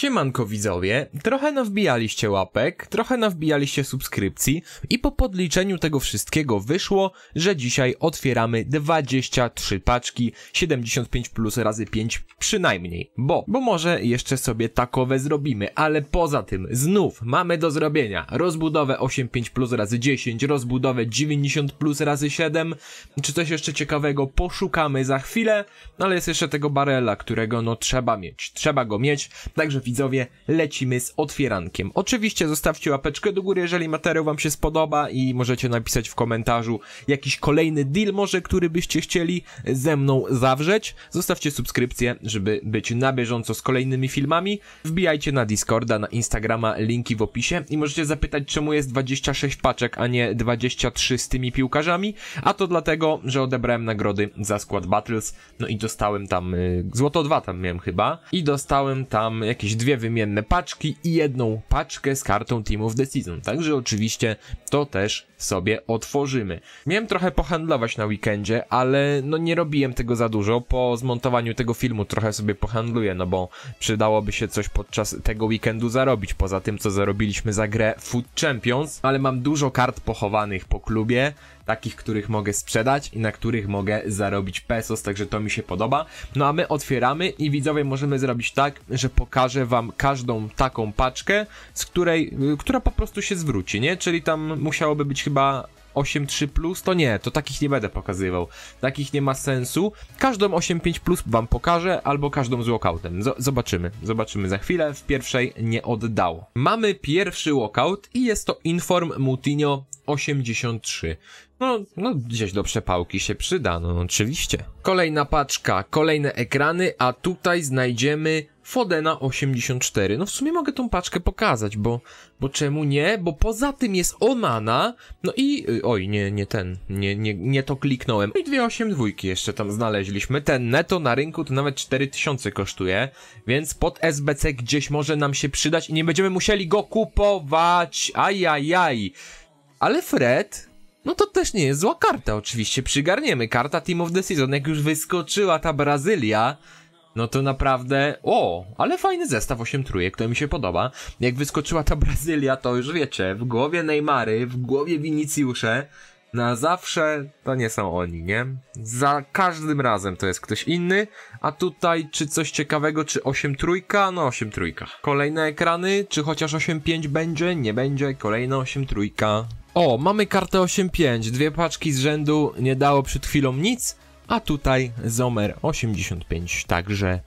Siemanko widzowie, trochę nawbijaliście łapek, trochę nawbijaliście subskrypcji i po podliczeniu tego wszystkiego wyszło, że dzisiaj otwieramy 23 paczki 75 plus razy 5 przynajmniej, bo, bo może jeszcze sobie takowe zrobimy, ale poza tym znów mamy do zrobienia rozbudowę 85 plus razy 10, rozbudowę 90 plus razy 7, czy coś jeszcze ciekawego poszukamy za chwilę, no, ale jest jeszcze tego barela, którego no trzeba mieć, trzeba go mieć, także widzowie, lecimy z otwierankiem. Oczywiście zostawcie łapeczkę do góry, jeżeli materiał wam się spodoba i możecie napisać w komentarzu jakiś kolejny deal może, który byście chcieli ze mną zawrzeć. Zostawcie subskrypcję, żeby być na bieżąco z kolejnymi filmami. Wbijajcie na Discorda, na Instagrama, linki w opisie i możecie zapytać czemu jest 26 paczek, a nie 23 z tymi piłkarzami, a to dlatego, że odebrałem nagrody za skład Battles, no i dostałem tam, y, złoto 2 tam miałem chyba i dostałem tam jakieś dwie wymienne paczki i jedną paczkę z kartą Team of the Season. Także oczywiście to też sobie otworzymy. Miałem trochę pohandlować na weekendzie, ale no nie robiłem tego za dużo. Po zmontowaniu tego filmu trochę sobie pohandluję, no bo przydałoby się coś podczas tego weekendu zarobić, poza tym co zarobiliśmy za grę Food Champions, ale mam dużo kart pochowanych po klubie, takich, których mogę sprzedać i na których mogę zarobić pesos, także to mi się podoba. No a my otwieramy i widzowie możemy zrobić tak, że pokażę wam każdą taką paczkę, z której, y, która po prostu się zwróci, nie? Czyli tam musiałoby być chyba 8.3 plus, to nie, to takich nie będę pokazywał. Takich nie ma sensu. Każdą 8.5 plus wam pokażę, albo każdą z walkoutem. Z zobaczymy, zobaczymy za chwilę. W pierwszej nie oddało. Mamy pierwszy walkout i jest to Inform Mutinio 83. No, no, gdzieś do przepałki się przyda, no oczywiście. Kolejna paczka, kolejne ekrany, a tutaj znajdziemy Fodena 84. No w sumie mogę tą paczkę pokazać, bo, bo czemu nie? Bo poza tym jest Onana, no i, y, oj, nie, nie ten, nie, nie, nie to kliknąłem. I dwie 8 dwójki jeszcze tam znaleźliśmy. Ten netto na rynku to nawet 4000 kosztuje, więc pod SBC gdzieś może nam się przydać i nie będziemy musieli go kupować. Ajajaj. Ale Fred, no to też nie jest zła karta, oczywiście przygarniemy. Karta Team of the Season, jak już wyskoczyła ta Brazylia, no to naprawdę, o, ale fajny zestaw 8 trójek, to mi się podoba. Jak wyskoczyła ta Brazylia, to już wiecie, w głowie Neymary, w głowie Winicjusze, na zawsze to nie są oni, nie? Za każdym razem to jest ktoś inny, a tutaj czy coś ciekawego, czy 8 trójka? No 8 trójka. Kolejne ekrany, czy chociaż 8.5 będzie? Nie będzie, kolejna 8 trójka. O, mamy kartę 8.5, dwie paczki z rzędu, nie dało przed chwilą nic, a tutaj Zomer 85, także,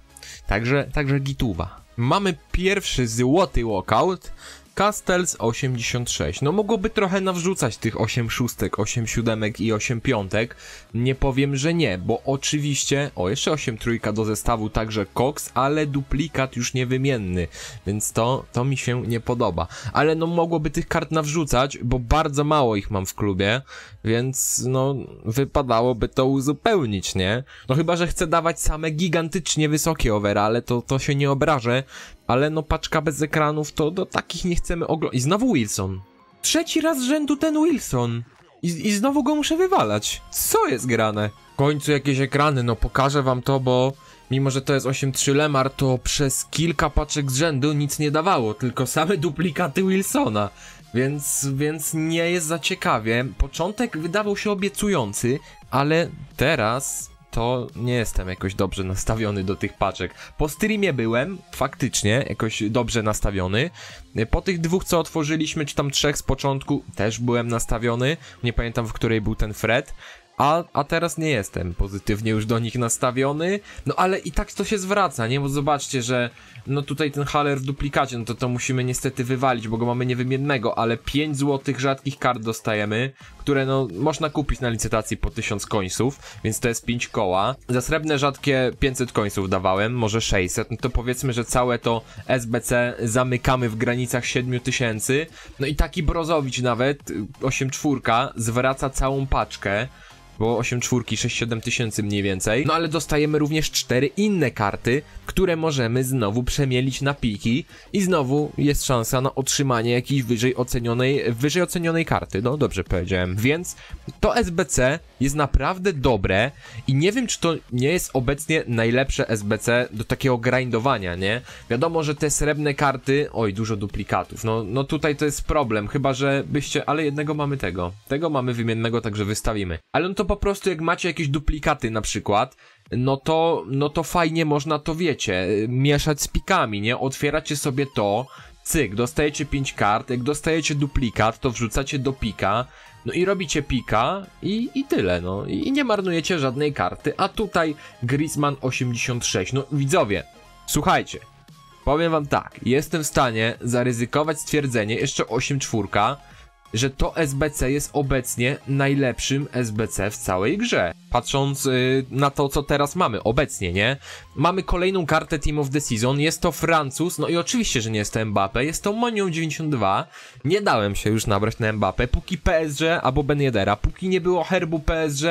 także, także gituwa. Mamy pierwszy złoty walkout, Castles 86. No mogłoby trochę nawrzucać tych 8 szóstek, 8 siódemek i 8 piątek. Nie powiem, że nie, bo oczywiście... O, jeszcze 8 trójka do zestawu, także Cox, ale duplikat już niewymienny, więc to, to mi się nie podoba. Ale no mogłoby tych kart nawrzucać, bo bardzo mało ich mam w klubie więc no wypadałoby to uzupełnić, nie? No chyba, że chcę dawać same gigantycznie wysokie overale, to, to się nie obrażę, ale no paczka bez ekranów to do takich nie chcemy oglądać. I znowu Wilson. Trzeci raz z rzędu ten Wilson. I, I znowu go muszę wywalać. Co jest grane? W końcu jakieś ekrany, no pokażę wam to, bo mimo że to jest 8.3 Lemar, to przez kilka paczek z rzędu nic nie dawało, tylko same duplikaty Wilsona. Więc, więc nie jest za ciekawie. Początek wydawał się obiecujący, ale teraz to nie jestem jakoś dobrze nastawiony do tych paczek. Po streamie byłem, faktycznie, jakoś dobrze nastawiony. Po tych dwóch, co otworzyliśmy, czy tam trzech z początku, też byłem nastawiony. Nie pamiętam, w której był ten Fred. A, a teraz nie jestem pozytywnie już do nich nastawiony, no ale i tak to się zwraca, nie? Bo zobaczcie, że no tutaj ten haler w duplikacie, no to to musimy niestety wywalić, bo go mamy niewymiennego, ale 5 złotych rzadkich kart dostajemy, które no można kupić na licytacji po 1000 końców, więc to jest 5 koła. Za srebrne rzadkie 500 końców dawałem, może 600, no to powiedzmy, że całe to SBC zamykamy w granicach 7000, no i taki Brozowicz nawet, 8 czwórka, zwraca całą paczkę, bo 8 czwórki, 6-7 tysięcy mniej więcej. No ale dostajemy również 4 inne karty, które możemy znowu przemielić na piki i znowu jest szansa na otrzymanie jakiejś wyżej ocenionej, wyżej ocenionej karty, no dobrze powiedziałem. Więc to SBC jest naprawdę dobre i nie wiem, czy to nie jest obecnie najlepsze SBC do takiego grindowania, nie? Wiadomo, że te srebrne karty, oj, dużo duplikatów, no, no tutaj to jest problem, chyba, że byście, ale jednego mamy tego, tego mamy wymiennego, także wystawimy. Ale no to to po prostu jak macie jakieś duplikaty na przykład, no to, no to fajnie można to, wiecie, mieszać z pikami, nie? Otwieracie sobie to, cyk, dostajecie 5 kart, jak dostajecie duplikat, to wrzucacie do pika, no i robicie pika i, i tyle, no. I, I nie marnujecie żadnej karty. A tutaj Griezmann 86. No widzowie, słuchajcie, powiem wam tak, jestem w stanie zaryzykować stwierdzenie, jeszcze 8 czwórka, że to SBC jest obecnie najlepszym SBC w całej grze. Patrząc yy, na to, co teraz mamy obecnie, nie? Mamy kolejną kartę Team of the Season, jest to Francuz, no i oczywiście, że nie jest to Mbappe, jest to Manion 92. Nie dałem się już nabrać na Mbappe, póki PSG albo Ben Yedera, póki nie było herbu PSG,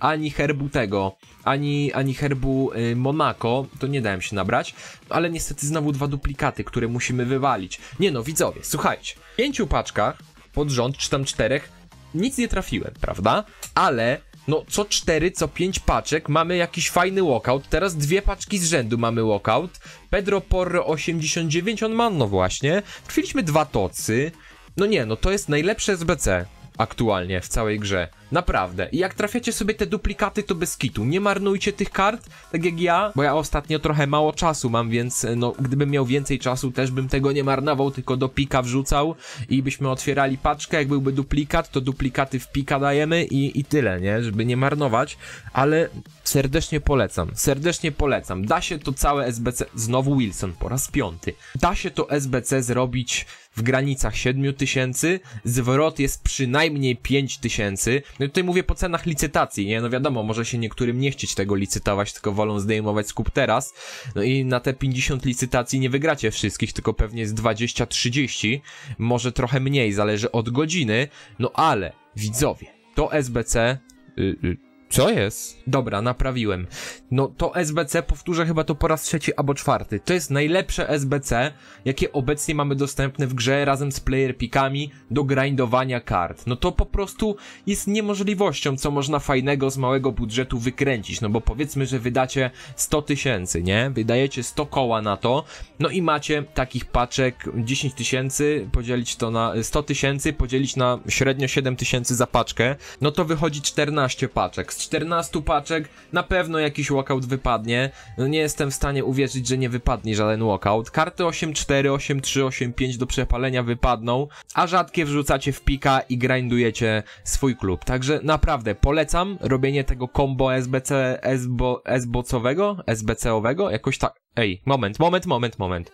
ani herbu tego, ani, ani herbu yy, Monaco, to nie dałem się nabrać, ale niestety znowu dwa duplikaty, które musimy wywalić. Nie no, widzowie, słuchajcie, w pięciu paczkach pod rząd, czy tam czterech, nic nie trafiłem, prawda? Ale no co cztery co pięć paczek mamy jakiś fajny walkout. Teraz dwie paczki z rzędu mamy walkout. Pedro Porro 89, on ma no właśnie. Trwiliśmy dwa tocy. No nie, no to jest najlepsze SBC aktualnie w całej grze. Naprawdę. I jak trafiacie sobie te duplikaty, to bez kitu. Nie marnujcie tych kart, tak jak ja, bo ja ostatnio trochę mało czasu mam, więc e, no, gdybym miał więcej czasu, też bym tego nie marnował, tylko do pika wrzucał i byśmy otwierali paczkę, jak byłby duplikat, to duplikaty w pika dajemy i, i tyle, nie? Żeby nie marnować, ale serdecznie polecam, serdecznie polecam. Da się to całe SBC, znowu Wilson po raz piąty. Da się to SBC zrobić w granicach 7000, zwrot jest przynajmniej 5000, no i tutaj mówię po cenach licytacji, nie? No wiadomo, może się niektórym nie chcieć tego licytować, tylko wolą zdejmować skup teraz. No i na te 50 licytacji nie wygracie wszystkich, tylko pewnie z 20-30, może trochę mniej, zależy od godziny. No ale, widzowie, to SBC... Y, y, co jest? Dobra, naprawiłem. No to SBC, powtórzę chyba to po raz trzeci albo czwarty. To jest najlepsze SBC, jakie obecnie mamy dostępne w grze razem z player pickami do grindowania kart. No to po prostu jest niemożliwością, co można fajnego z małego budżetu wykręcić. No bo powiedzmy, że wydacie 100 tysięcy, nie? Wydajecie 100 koła na to, no i macie takich paczek 10 tysięcy, podzielić to na 100 tysięcy, podzielić na średnio 7 tysięcy za paczkę, no to wychodzi 14 paczek z 14 paczek na pewno jakiś walkout wypadnie. No nie jestem w stanie uwierzyć, że nie wypadnie żaden walkout. Karty 8-4, 8-3, 8-5 do przepalenia wypadną, a rzadkie wrzucacie w pika i grindujecie swój klub. Także naprawdę polecam robienie tego combo SBC, SBO, SBOCowego, SBCowego, jakoś tak. Ej, moment, moment, moment, moment.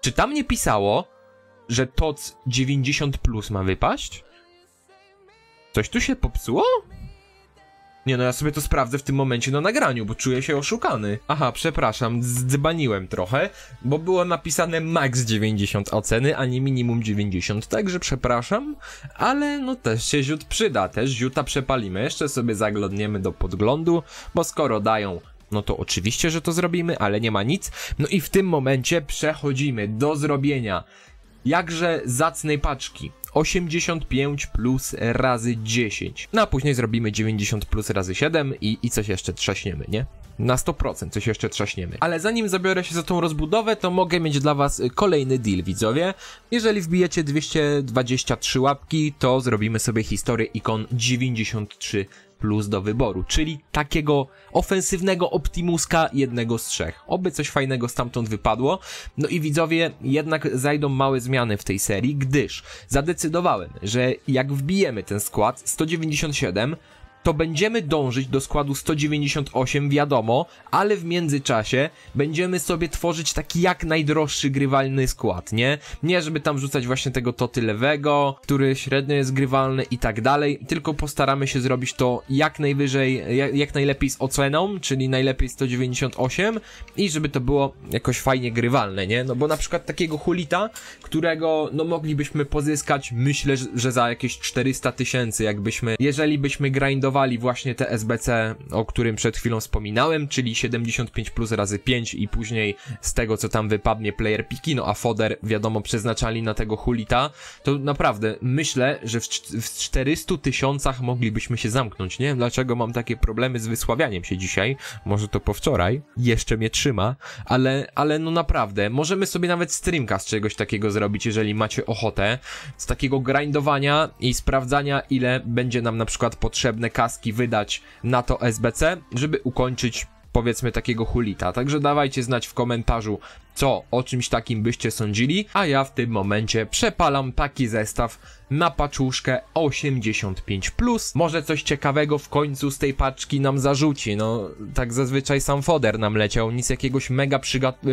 Czy tam nie pisało, że TOC 90 plus ma wypaść? Coś tu się popsuło? Nie no, ja sobie to sprawdzę w tym momencie na nagraniu, bo czuję się oszukany. Aha, przepraszam, zdzbaniłem trochę, bo było napisane max 90 oceny, a nie minimum 90, także przepraszam, ale no też się ziut przyda, też ziuta przepalimy, jeszcze sobie zaglądniemy do podglądu, bo skoro dają no to oczywiście, że to zrobimy, ale nie ma nic. No i w tym momencie przechodzimy do zrobienia jakże zacnej paczki. 85 plus razy 10. No a później zrobimy 90 plus razy 7 i, i coś jeszcze trzaśniemy, nie? Na 100% coś jeszcze trzaśniemy. Ale zanim zabiorę się za tą rozbudowę, to mogę mieć dla was y, kolejny deal, widzowie. Jeżeli wbijecie 223 łapki, to zrobimy sobie historię ikon 93 plus do wyboru, czyli takiego ofensywnego Optimuska jednego z trzech. Oby coś fajnego stamtąd wypadło. No i widzowie, jednak zajdą małe zmiany w tej serii, gdyż zadecydowałem, że jak wbijemy ten skład 197, to będziemy dążyć do składu 198, wiadomo, ale w międzyczasie będziemy sobie tworzyć taki jak najdroższy grywalny skład, nie? Nie, żeby tam rzucać właśnie tego toty lewego, który średnio jest grywalny i tak dalej, tylko postaramy się zrobić to jak najwyżej, jak, jak najlepiej z oceną, czyli najlepiej 198 i żeby to było jakoś fajnie grywalne, nie? No bo na przykład takiego hulita, którego no moglibyśmy pozyskać, myślę, że za jakieś 400 tysięcy, jakbyśmy, jeżeli byśmy grindowali zastosowali właśnie te SBC, o którym przed chwilą wspominałem, czyli 75 plus razy 5 i później z tego co tam wypadnie player piki, no a foder wiadomo przeznaczali na tego hulita, to naprawdę myślę, że w, 400 tysiącach moglibyśmy się zamknąć. Nie wiem dlaczego mam takie problemy z wysławianiem się dzisiaj, może to po wczoraj, jeszcze mnie trzyma, ale, ale no naprawdę, możemy sobie nawet streamka z czegoś takiego zrobić, jeżeli macie ochotę, z takiego grindowania i sprawdzania ile będzie nam na przykład potrzebne kar wydać na to SBC, żeby ukończyć powiedzmy takiego hulita. Także dawajcie znać w komentarzu, co o czymś takim byście sądzili, a ja w tym momencie przepalam taki zestaw na paczuszkę 85+. Może coś ciekawego w końcu z tej paczki nam zarzuci, no tak zazwyczaj sam foder nam leciał, nic jakiegoś mega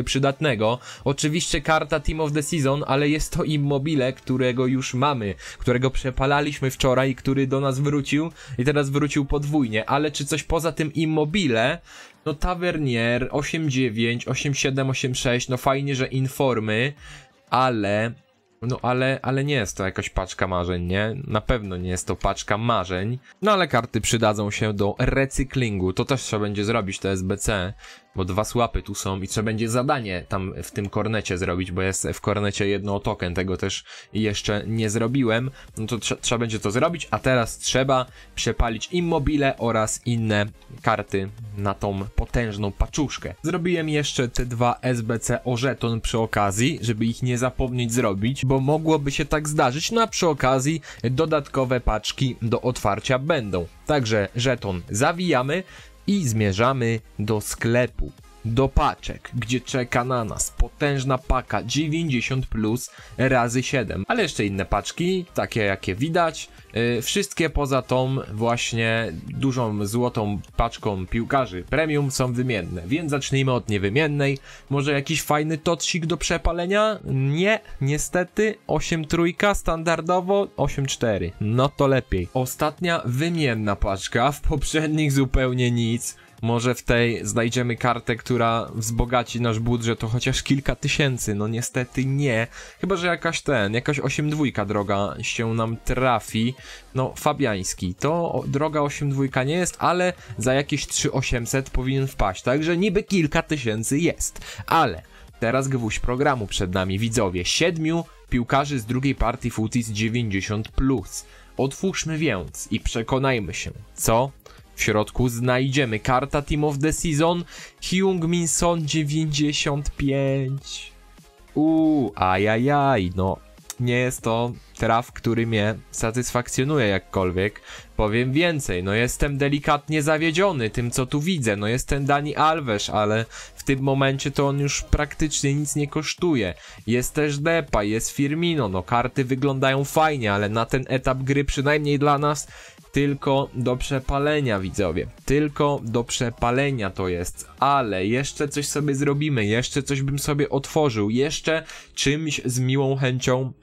przydatnego. Oczywiście karta Team of the Season, ale jest to Immobile, którego już mamy, którego przepalaliśmy wczoraj, który do nas wrócił i teraz wrócił podwójnie, ale czy coś poza tym Immobile no Tavernier 8.9, 8.7, 8.6, no fajnie, że informy, ale no ale, ale nie jest to jakaś paczka marzeń, nie? Na pewno nie jest to paczka marzeń. No ale karty przydadzą się do recyklingu. To też trzeba będzie zrobić, to SBC bo dwa słapy tu są i trzeba będzie zadanie tam w tym kornecie zrobić, bo jest w kornecie jedno token, tego też jeszcze nie zrobiłem, no to trzeba będzie to zrobić, a teraz trzeba przepalić immobile oraz inne karty na tą potężną paczuszkę. Zrobiłem jeszcze te dwa SBC Orzeton przy okazji, żeby ich nie zapomnieć zrobić, bo mogłoby się tak zdarzyć, no a przy okazji dodatkowe paczki do otwarcia będą. Także żeton zawijamy, i zmierzamy do sklepu, do paczek, gdzie czeka na nas potężna paka 90 plus razy 7, ale jeszcze inne paczki, takie jakie widać, Y, wszystkie poza tą właśnie dużą złotą paczką piłkarzy premium są wymienne, więc zacznijmy od niewymiennej. Może jakiś fajny totsik do przepalenia? Nie, niestety. 8 trójka standardowo, 8-4. No to lepiej. Ostatnia wymienna paczka, w poprzednich zupełnie nic. Może w tej znajdziemy kartę, która wzbogaci nasz budżet o chociaż kilka tysięcy. No niestety nie. Chyba, że jakaś ten, jakaś 8 droga się nam trafi no Fabiański, to droga 8.2 nie jest, ale za jakieś 3800 powinien wpaść, także niby kilka tysięcy jest, ale teraz gwóźdź programu przed nami, widzowie, siedmiu piłkarzy z drugiej partii Futis 90+. Plus. Otwórzmy więc i przekonajmy się, co w środku znajdziemy karta Team of the Season Hyung Min Son 95. Uuu, ajajaj, no nie jest to traf, który mnie satysfakcjonuje jakkolwiek. Powiem więcej, no jestem delikatnie zawiedziony tym, co tu widzę. No jest ten Dani Alves, ale w tym momencie to on już praktycznie nic nie kosztuje. Jest też Depa, jest Firmino, no karty wyglądają fajnie, ale na ten etap gry przynajmniej dla nas tylko do przepalenia, widzowie. Tylko do przepalenia to jest, ale jeszcze coś sobie zrobimy, jeszcze coś bym sobie otworzył, jeszcze czymś z miłą chęcią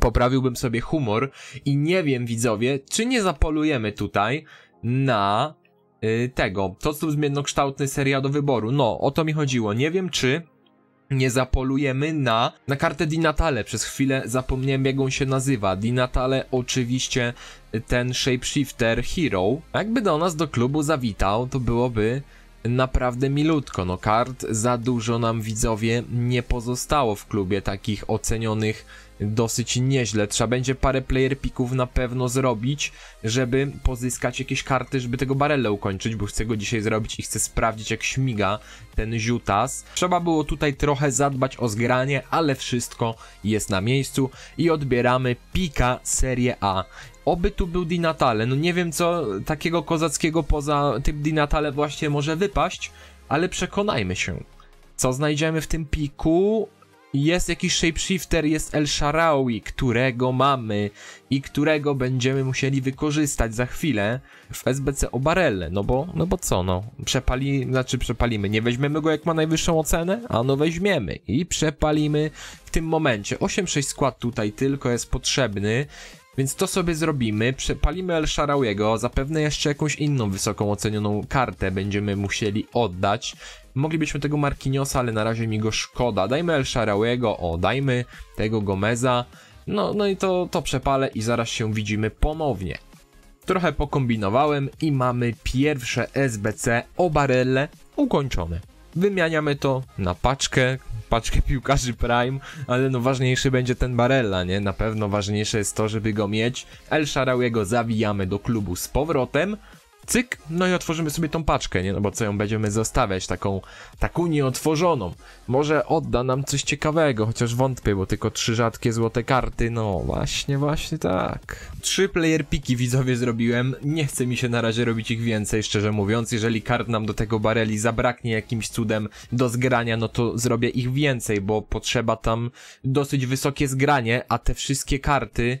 poprawiłbym sobie humor i nie wiem widzowie, czy nie zapolujemy tutaj na y, tego, to są zmiennokształtny seria do wyboru, no o to mi chodziło, nie wiem czy nie zapolujemy na, na kartę Di Natale. Przez chwilę zapomniałem jak on się nazywa. Di Natale oczywiście ten shapeshifter hero. Jakby do nas do klubu zawitał, to byłoby naprawdę milutko. No kart za dużo nam widzowie nie pozostało w klubie takich ocenionych dosyć nieźle. Trzeba będzie parę player pików na pewno zrobić, żeby pozyskać jakieś karty, żeby tego barelle ukończyć, bo chcę go dzisiaj zrobić i chcę sprawdzić jak śmiga ten ziutas. Trzeba było tutaj trochę zadbać o zgranie, ale wszystko jest na miejscu i odbieramy pika Serie A. Oby tu był Dinatale. no nie wiem co takiego kozackiego poza typ Dinatale właśnie może wypaść, ale przekonajmy się. Co znajdziemy w tym piku? Jest jakiś shapeshifter, jest El Sharawi, którego mamy i którego będziemy musieli wykorzystać za chwilę w SBC Obarelle, no bo, no bo co no, przepali, znaczy przepalimy, nie weźmiemy go jak ma najwyższą ocenę, a no weźmiemy i przepalimy w tym momencie. 8-6 skład tutaj tylko jest potrzebny więc to sobie zrobimy, przepalimy El Sharawiego, zapewne jeszcze jakąś inną wysoką ocenioną kartę będziemy musieli oddać. Moglibyśmy tego Marquinhosa, ale na razie mi go szkoda. Dajmy El Sharawiego, o, dajmy tego Gomeza. No, no i to, to przepalę i zaraz się widzimy ponownie. Trochę pokombinowałem i mamy pierwsze SBC o barelle ukończone. Wymianiamy to na paczkę, paczkę piłkarzy Prime, ale no ważniejszy będzie ten Barella, nie? Na pewno ważniejsze jest to, żeby go mieć. El Sharawiego zawijamy do klubu z powrotem, cyk, no i otworzymy sobie tą paczkę, nie? No bo co ją będziemy zostawiać, taką, taką nieotworzoną. Może odda nam coś ciekawego, chociaż wątpię, bo tylko trzy rzadkie złote karty, no właśnie, właśnie tak. Trzy player piki widzowie zrobiłem, nie chce mi się na razie robić ich więcej, szczerze mówiąc. Jeżeli kart nam do tego bareli zabraknie jakimś cudem do zgrania, no to zrobię ich więcej, bo potrzeba tam dosyć wysokie zgranie, a te wszystkie karty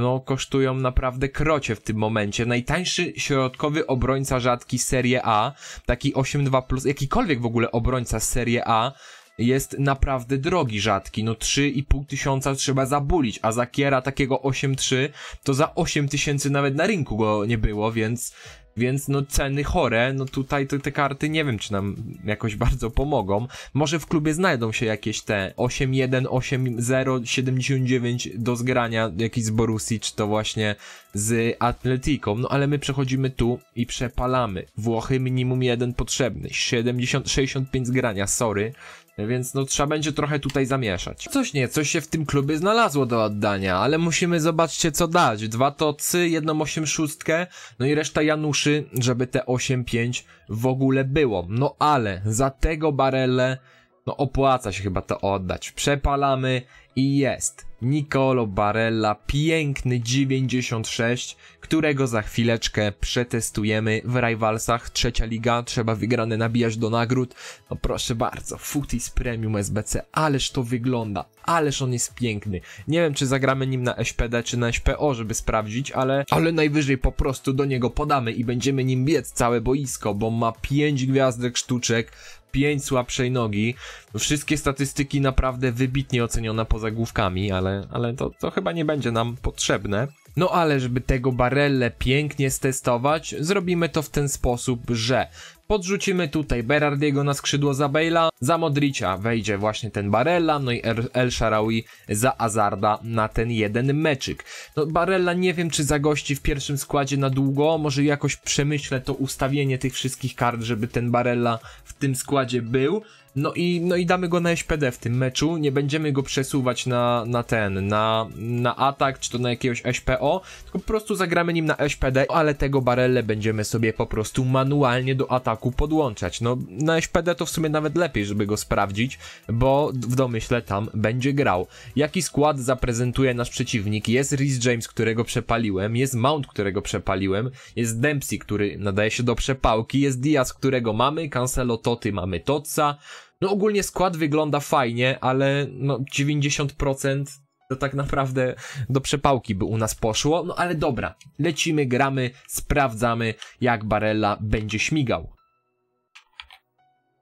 no, kosztują naprawdę krocie w tym momencie. Najtańszy środkowy obrońca rzadki Serie A, taki 8-2+, jakikolwiek w ogóle obrońca Serie A, jest naprawdę drogi rzadki. No 3,5 tysiąca trzeba zabulić, a za kiera takiego 8,3 to za 8 tysięcy nawet na rynku go nie było, więc więc no ceny chore, no tutaj to, te karty nie wiem, czy nam jakoś bardzo pomogą. Może w klubie znajdą się jakieś te 8,1, 1 8-0, 79 do zgrania, jakiś z Borussi czy to właśnie z Atletiką. No ale my przechodzimy tu i przepalamy. Włochy minimum jeden potrzebny, 70, 65 zgrania, sorry. Więc no trzeba będzie trochę tutaj zamieszać. Coś nie, coś się w tym klubie znalazło do oddania, ale musimy zobaczcie co dać. Dwa tocy, jedną osiem szóstkę, no i reszta Januszy, żeby te 8-5 w ogóle było. No ale za tego barele, no opłaca się chyba to oddać. Przepalamy i jest. Nicolo Barella, piękny 96 którego za chwileczkę przetestujemy w Rivalsach. Trzecia liga, trzeba wygrane nabijać do nagród. No proszę bardzo, Footis Premium SBC, ależ to wygląda, ależ on jest piękny. Nie wiem, czy zagramy nim na SPD czy na SPO, żeby sprawdzić, ale, ale najwyżej po prostu do niego podamy i będziemy nim biec całe boisko, bo ma 5 gwiazdek sztuczek, 5 słabszej nogi. Wszystkie statystyki naprawdę wybitnie ocenione poza główkami, ale, ale to, to chyba nie będzie nam potrzebne. No ale żeby tego barelle pięknie stestować, zrobimy to w ten sposób, że podrzucimy tutaj Berardiego na skrzydło za Bale'a, za Modricia wejdzie właśnie ten Barella, no i El Sharawi za Azarda na ten jeden meczyk. No Barella nie wiem czy zagości w pierwszym składzie na długo, może jakoś przemyślę to ustawienie tych wszystkich kart, żeby ten Barella w tym składzie był, no i, no i damy go na SPD w tym meczu, nie będziemy go przesuwać na, na ten, na, na atak, czy to na jakiegoś SPO, tylko po prostu zagramy nim na SPD, ale tego barelle będziemy sobie po prostu manualnie do ataku podłączać. No na SPD to w sumie nawet lepiej, żeby go sprawdzić, bo w domyśle tam będzie grał. Jaki skład zaprezentuje nasz przeciwnik? Jest Rhys James, którego przepaliłem, jest Mount, którego przepaliłem, jest Dempsey, który nadaje się do przepałki, jest Diaz, którego mamy, Cancelo Toty mamy Totsa, no ogólnie skład wygląda fajnie, ale no 90% to tak naprawdę do przepałki by u nas poszło. No ale dobra, lecimy, gramy, sprawdzamy jak Barella będzie śmigał.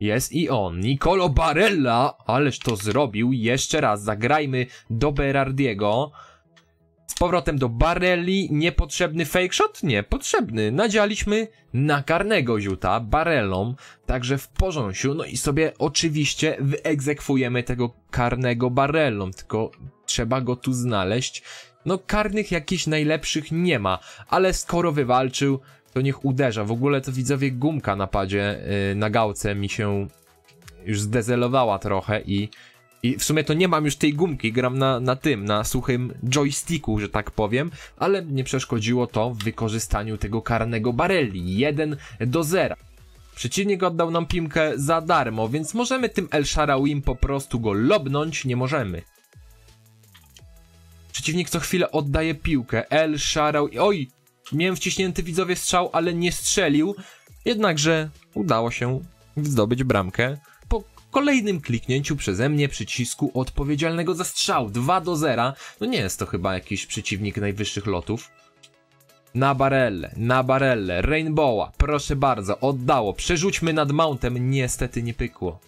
Jest i on, Nicolo Barella, ależ to zrobił, jeszcze raz zagrajmy do Berardiego. Z powrotem do Barelli, niepotrzebny fake shot? Nie, potrzebny. Nadzialiśmy na karnego ziuta barelą, także w porządku. No i sobie oczywiście wyegzekwujemy tego karnego barelą, tylko trzeba go tu znaleźć. No karnych jakichś najlepszych nie ma, ale skoro wywalczył, to niech uderza. W ogóle to widzowie gumka na padzie, yy, na gałce mi się już zdezelowała trochę i i w sumie to nie mam już tej gumki, gram na, na tym, na suchym joysticku, że tak powiem, ale nie przeszkodziło to w wykorzystaniu tego karnego barelli, 1 do 0. Przeciwnik oddał nam piłkę za darmo, więc możemy tym El Sharawim po prostu go lobnąć, nie możemy. Przeciwnik co chwilę oddaje piłkę, El Sharał... Oj! Miałem wciśnięty widzowie strzał, ale nie strzelił, jednakże udało się zdobyć bramkę kolejnym kliknięciu przeze mnie przycisku odpowiedzialnego za strzał 2 do 0. No nie jest to chyba jakiś przeciwnik najwyższych lotów. Na barelle, na barelle, Rainbowa, proszę bardzo, oddało. Przerzućmy nad mountem, niestety nie pykło.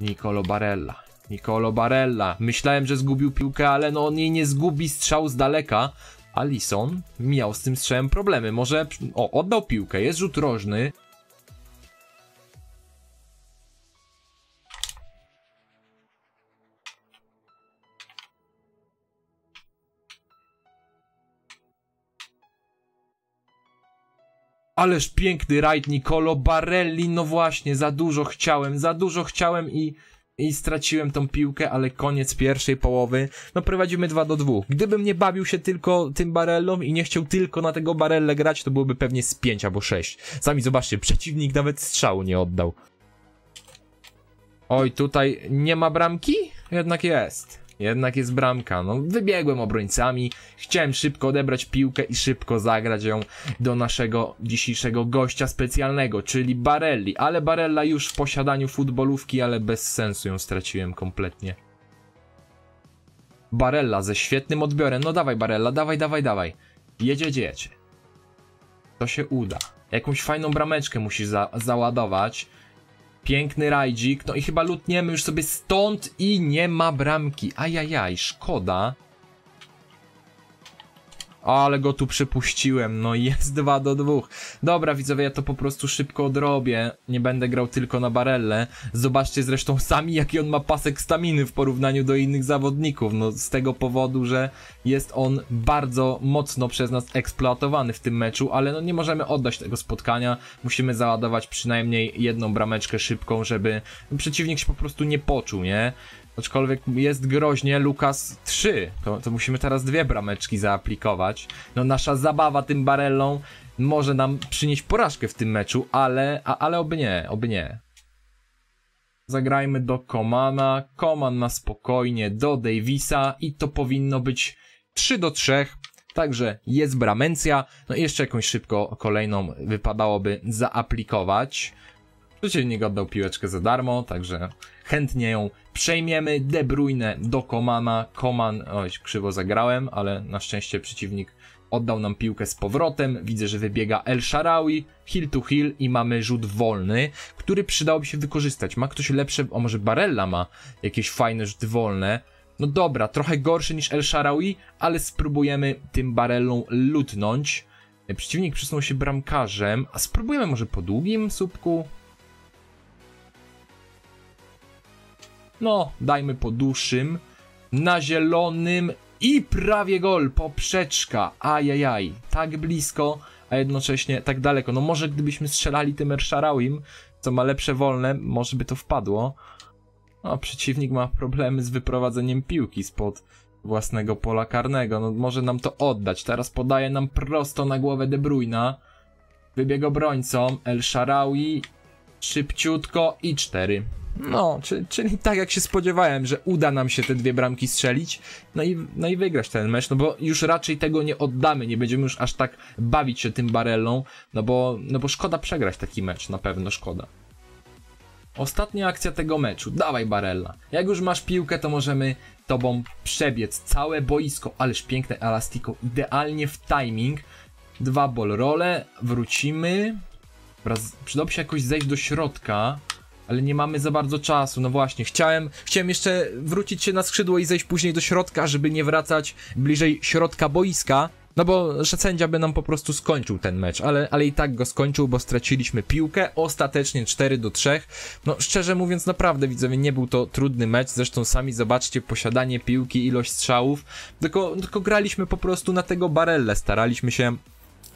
Nicolo Barella, Nicolo Barella. Myślałem, że zgubił piłkę, ale no on jej nie zgubi strzał z daleka. Alison miał z tym strzałem problemy. Może, o, oddał piłkę, jest rzut rożny. Ależ piękny rajd Nicolo Barelli, no właśnie, za dużo chciałem, za dużo chciałem i, i straciłem tą piłkę, ale koniec pierwszej połowy. No prowadzimy 2 do 2. Gdybym nie bawił się tylko tym barellą i nie chciał tylko na tego barelle grać, to byłoby pewnie z 5 albo 6. Sami zobaczcie, przeciwnik nawet strzału nie oddał. Oj, tutaj nie ma bramki? Jednak jest. Jednak jest bramka. No, wybiegłem obrońcami, chciałem szybko odebrać piłkę i szybko zagrać ją do naszego dzisiejszego gościa specjalnego, czyli Barelli. Ale Barella już w posiadaniu futbolówki, ale bez sensu ją straciłem kompletnie. Barella ze świetnym odbiorem. No dawaj Barella, dawaj, dawaj, dawaj. Jedzie, jedzie, To się uda. Jakąś fajną brameczkę musi za załadować. Piękny rajdzik. No i chyba lutniemy już sobie stąd i nie ma bramki. Ajajaj, szkoda. Ale go tu przepuściłem, no i jest 2 do 2. Dobra widzowie, ja to po prostu szybko odrobię, nie będę grał tylko na barelle. Zobaczcie zresztą sami jaki on ma pasek staminy w porównaniu do innych zawodników, no z tego powodu, że jest on bardzo mocno przez nas eksploatowany w tym meczu, ale no nie możemy oddać tego spotkania, musimy załadować przynajmniej jedną brameczkę szybką, żeby przeciwnik się po prostu nie poczuł, nie? Aczkolwiek jest groźnie Lukas 3. To, to, musimy teraz dwie brameczki zaaplikować. No nasza zabawa tym barellą może nam przynieść porażkę w tym meczu, ale, a, ale oby nie, oby nie. Zagrajmy do Komana. Koman na spokojnie, do Davisa i to powinno być 3 do 3. Także jest bramencja. No i jeszcze jakąś szybko kolejną wypadałoby zaaplikować. Przeciwnik oddał piłeczkę za darmo, także chętnie ją przejmiemy. De Bruyne do Komana. Koman, oj, krzywo zagrałem, ale na szczęście przeciwnik oddał nam piłkę z powrotem. Widzę, że wybiega El Sharawi, hill to hill i mamy rzut wolny, który przydałoby się wykorzystać. Ma ktoś lepsze, o może Barella ma jakieś fajne rzuty wolne. No dobra, trochę gorszy niż El Sharawi, ale spróbujemy tym Barellą lutnąć. Przeciwnik przesunął się bramkarzem, a spróbujemy może po długim słupku? no dajmy po dłuższym, na zielonym i prawie gol, poprzeczka, ajajaj, tak blisko, a jednocześnie tak daleko. No może gdybyśmy strzelali tym Erszarałim, co ma lepsze wolne, może by to wpadło. No, przeciwnik ma problemy z wyprowadzeniem piłki spod własnego pola karnego. No może nam to oddać. Teraz podaje nam prosto na głowę De Bruyna. Wybieg obrońcom, El Sharawi, szybciutko i cztery. No, czyli, czyli tak jak się spodziewałem, że uda nam się te dwie bramki strzelić, no i, no i wygrać ten mecz, no bo już raczej tego nie oddamy, nie będziemy już aż tak bawić się tym barellą, no bo, no bo szkoda przegrać taki mecz, na pewno szkoda. Ostatnia akcja tego meczu, dawaj barella. Jak już masz piłkę, to możemy tobą przebiec całe boisko, ależ piękne elastiko, idealnie w timing. Dwa ball role, wrócimy. Wraz, przydałoby się jakoś zejść do środka, ale nie mamy za bardzo czasu. No właśnie, chciałem, chciałem jeszcze wrócić się na skrzydło i zejść później do środka, żeby nie wracać bliżej środka boiska. No bo że sędzia by nam po prostu skończył ten mecz, ale, ale i tak go skończył, bo straciliśmy piłkę, ostatecznie 4 do 3. No szczerze mówiąc, naprawdę widzowie, nie był to trudny mecz, zresztą sami zobaczcie posiadanie piłki, ilość strzałów, tylko, tylko graliśmy po prostu na tego barelle, staraliśmy się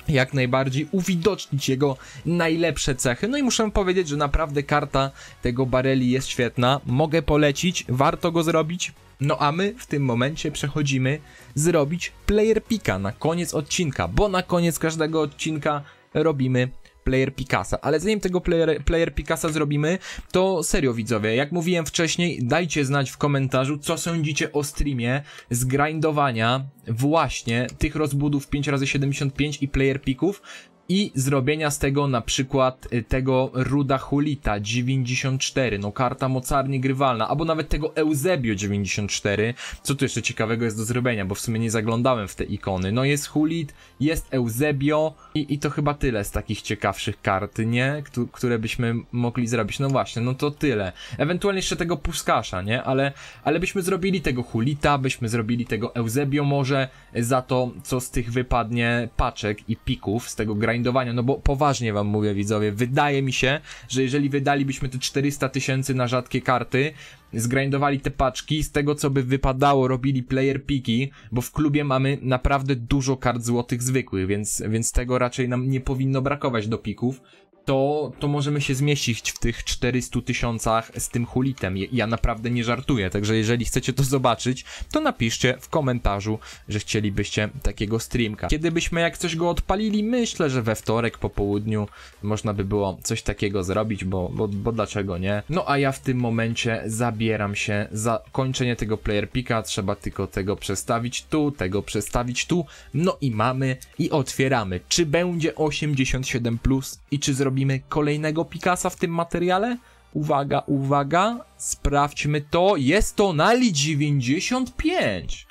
jak najbardziej uwidocznić jego najlepsze cechy. No i muszę powiedzieć, że naprawdę karta tego Bareli jest świetna. Mogę polecić, warto go zrobić. No a my w tym momencie przechodzimy zrobić player picka na koniec odcinka, bo na koniec każdego odcinka robimy player Picasa, ale zanim tego player, player Picasa zrobimy, to serio widzowie, jak mówiłem wcześniej, dajcie znać w komentarzu, co sądzicie o streamie z grindowania właśnie tych rozbudów 5x75 i player pików, i zrobienia z tego na przykład y, tego Ruda Hulita 94, no karta mocarni grywalna, albo nawet tego Eusebio 94, co tu jeszcze ciekawego jest do zrobienia, bo w sumie nie zaglądałem w te ikony. No jest Hulit, jest Eusebio i, i to chyba tyle z takich ciekawszych kart, nie? Któ które byśmy mogli zrobić. No właśnie, no to tyle. Ewentualnie jeszcze tego Puskasza, nie? Ale, ale byśmy zrobili tego Hulita, byśmy zrobili tego Eusebio może za to, co z tych wypadnie paczek i pików z tego grania grindowania, no bo poważnie wam mówię widzowie, wydaje mi się, że jeżeli wydalibyśmy te 400 tysięcy na rzadkie karty, zgrindowali te paczki, z tego co by wypadało robili player piki, bo w klubie mamy naprawdę dużo kart złotych zwykłych, więc, więc tego raczej nam nie powinno brakować do pików, to, to możemy się zmieścić w tych 400 tysiącach z tym hulitem. Ja naprawdę nie żartuję, także jeżeli chcecie to zobaczyć, to napiszcie w komentarzu, że chcielibyście takiego streamka. Kiedybyśmy jak coś go odpalili, myślę, że we wtorek po południu można by było coś takiego zrobić, bo, bo, bo dlaczego nie? No a ja w tym momencie zabieram się za kończenie tego player picka, trzeba tylko tego przestawić tu, tego przestawić tu, no i mamy i otwieramy. Czy będzie 87+, plus i czy zrobimy robimy kolejnego Picasa w tym materiale. Uwaga, uwaga, sprawdźmy to. Jest to Nali 95.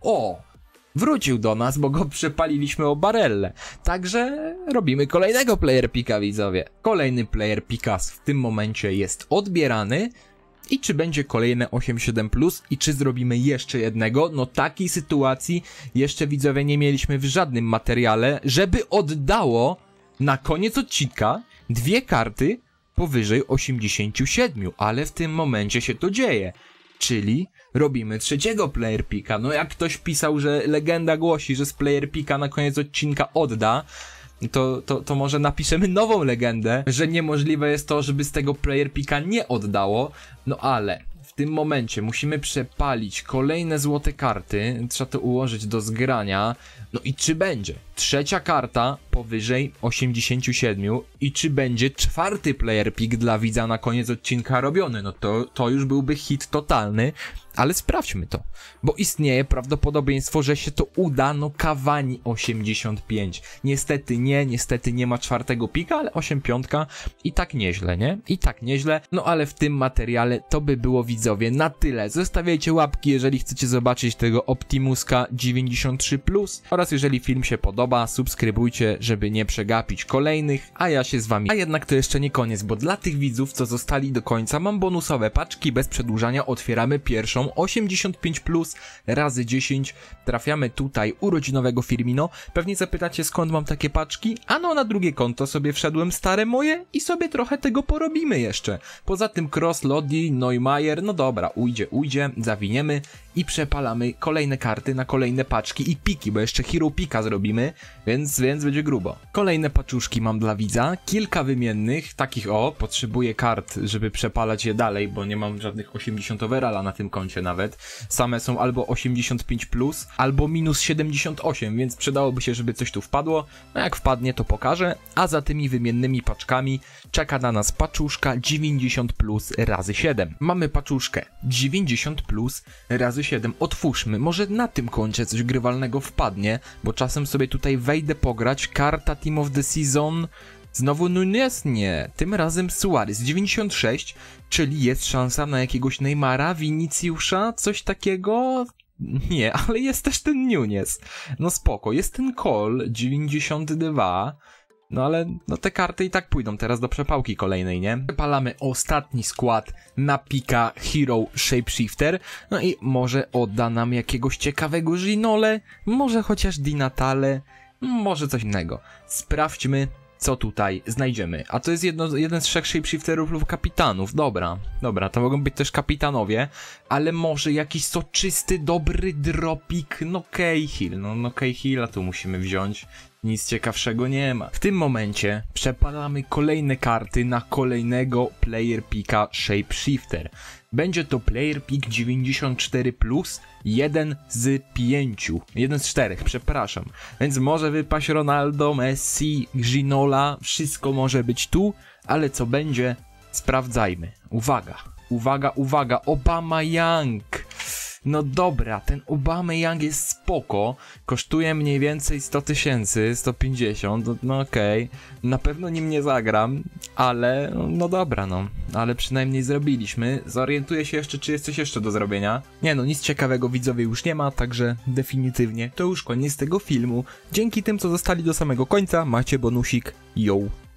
O, wrócił do nas, bo go przepaliliśmy o barelle. Także robimy kolejnego player pika, widzowie. Kolejny player pikas w tym momencie jest odbierany. I czy będzie kolejne 8.7 Plus i czy zrobimy jeszcze jednego? No takiej sytuacji jeszcze widzowie nie mieliśmy w żadnym materiale, żeby oddało na koniec odcinka dwie karty powyżej 87, ale w tym momencie się to dzieje. Czyli robimy trzeciego player pika. No jak ktoś pisał, że legenda głosi, że z player pika na koniec odcinka odda, to, to, to może napiszemy nową legendę, że niemożliwe jest to, żeby z tego player pika nie oddało. No ale tym momencie musimy przepalić kolejne złote karty, trzeba to ułożyć do zgrania. No i czy będzie trzecia karta powyżej 87 i czy będzie czwarty player pick dla widza na koniec odcinka robiony? No to, to już byłby hit totalny. Ale sprawdźmy to, bo istnieje prawdopodobieństwo, że się to uda, no Kawani 85. Niestety nie, niestety nie ma czwartego pika, ale 8 piątka i tak nieźle, nie? I tak nieźle, no ale w tym materiale to by było widzowie na tyle. Zostawiajcie łapki, jeżeli chcecie zobaczyć tego Optimuska 93+, oraz jeżeli film się podoba, subskrybujcie, żeby nie przegapić kolejnych, a ja się z wami... A jednak to jeszcze nie koniec, bo dla tych widzów, co zostali do końca, mam bonusowe paczki, bez przedłużania otwieramy pierwszą 85 plus razy 10. Trafiamy tutaj urodzinowego Firmino. Pewnie zapytacie skąd mam takie paczki? Ano na drugie konto sobie wszedłem stare moje i sobie trochę tego porobimy jeszcze. Poza tym Cross, Lodi, Neumeier, no dobra, ujdzie, ujdzie, zawiniemy i przepalamy kolejne karty na kolejne paczki i piki, bo jeszcze hero pika zrobimy, więc, więc będzie grubo. Kolejne paczuszki mam dla widza, kilka wymiennych, takich o, potrzebuję kart, żeby przepalać je dalej, bo nie mam żadnych 80 overalla na tym koncie koncie nawet, same są albo 85+, plus, albo minus 78, więc przydałoby się, żeby coś tu wpadło. No jak wpadnie, to pokażę. A za tymi wymiennymi paczkami czeka na nas paczuszka 90+, plus razy 7. Mamy paczuszkę 90+, plus razy 7. Otwórzmy, może na tym koncie coś grywalnego wpadnie, bo czasem sobie tutaj wejdę pograć. Karta Team of the Season, Znowu Nunez nie, tym razem Suarez 96, czyli jest szansa na jakiegoś Neymara, Viniciusza, coś takiego? Nie, ale jest też ten Nunez. No spoko, jest ten Cole 92, no ale no te karty i tak pójdą teraz do przepałki kolejnej, nie? Wypalamy ostatni skład na pika Hero Shapeshifter. No i może odda nam jakiegoś ciekawego Ginole, może chociaż Dinatale, może coś innego. Sprawdźmy co tutaj znajdziemy. A to jest jedno, jeden z trzech shapeshifterów lub kapitanów. Dobra, dobra, to mogą być też kapitanowie, ale może jakiś soczysty, dobry dropik. No Cahill, no, no Cahilla tu musimy wziąć. Nic ciekawszego nie ma. W tym momencie przepalamy kolejne karty na kolejnego player pika shapeshifter. Będzie to Player Pick 94 plus 1 z 5, 1 z 4, przepraszam. Więc może wypaść Ronaldo, Messi, Ginola, wszystko może być tu, ale co będzie, sprawdzajmy. Uwaga, uwaga, uwaga, Obama Young no dobra, ten Obama Young jest spoko, kosztuje mniej więcej 100 tysięcy, 150, no, no okej, okay. na pewno nim nie zagram, ale no dobra, no, ale przynajmniej zrobiliśmy. Zorientuję się jeszcze, czy jest coś jeszcze do zrobienia. Nie no, nic ciekawego widzowie już nie ma, także definitywnie to już koniec tego filmu. Dzięki tym, co zostali do samego końca, macie bonusik, yo.